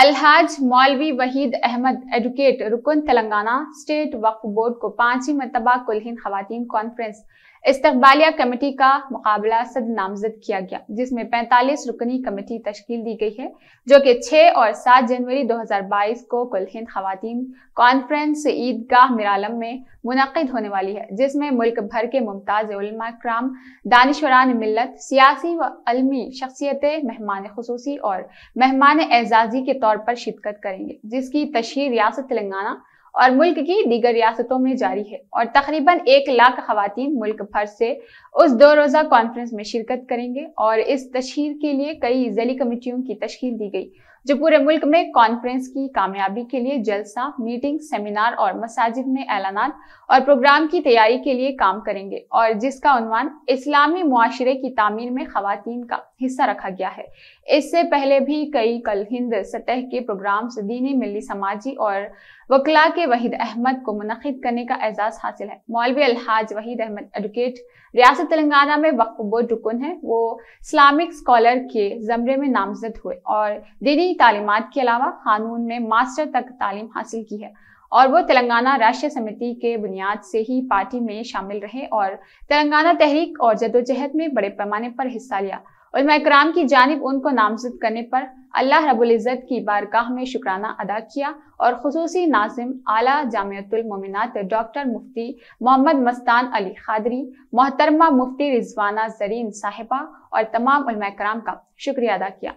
अलहाज मौलवी वहीद अहमद एडवोकेट रुकन तेलंगाना स्टेट वक्फ बोर्ड को पांचवी मरतबा कुलहिंद खातन कॉन्फ्रेंस इस्तबालिया कमेटी का मुकाबला सद नामजद किया गया जिसमें 45 रुकनी कमेटी तश्ल दी गई है जो कि 6 और 7 जनवरी 2022 को कुल हिंद खातन कॉन्फ्रेंस ईदगाह मिरालम में मुनद होने वाली है जिसमें मुल्क भर के मुमताज़ क्राम दानश्वरान मिलत सियासी व अलमी शख्सियतें मेहमान खसूसी और मेहमान एजाजी के तौर पर शिरकत करेंगे जिसकी तशहर रियासत तेलंगाना और मुल्क की दीगर रियासतों में जारी है और तकरीबन एक लाख खातन मुल्क भर से उस दो रोज़ा कॉन्फ्रेंस में शिरकत करेंगे और इस तशहर के लिए कई ज़िली कमेटियों की तश्ील दी गई जो पूरे मुल्क में कॉन्फ्रेंस की कामयाबी के लिए जलसा मीटिंग सेमिनार और मसाजिद में ऐलान और प्रोग्राम की तैयारी के लिए काम करेंगे और जिसका उन्वान इस्लामी माशरे की तमीर में खातन का हिस्सा रखा गया है इससे पहले भी कई कल हिंद सतह के प्रोग्राम दीनी मिली समाजी और वकला के वहीद अहमद को मनद करने का एजाज़ हासिल है मौलवी अलहाज वहीद अहमद एडवोकेट रियासत तेलंगाना में वक्फ बोर्ड रुकन है वो इस्लामिक स्कॉलर के ज़मरे में नामजद हुए और दीनी तालीमत के अलावा कानून में मास्टर तक तालीम हासिल की है और वो तेलंगाना राष्ट्रीय समिति के बुनियाद से ही पार्टी में शामिल रहे और तेलंगाना तहरीक और जदोजहद में बड़े पैमाने पर हिस्सा लिया उलमा इक्राम की जानब उनको नामजद करने पर अल्लाह रबुल्ज़त की बारगाह में शुक्राना अदा किया और खसूसी नाजिम आला जामतुलमिनत डॉक्टर मुफ्ती मोहम्मद मस्तान अली खादरी मोहतरमा मुफ्ती रिजवाना जरीन साहिबा और तमाम उलमा का शुक्रिया अदा किया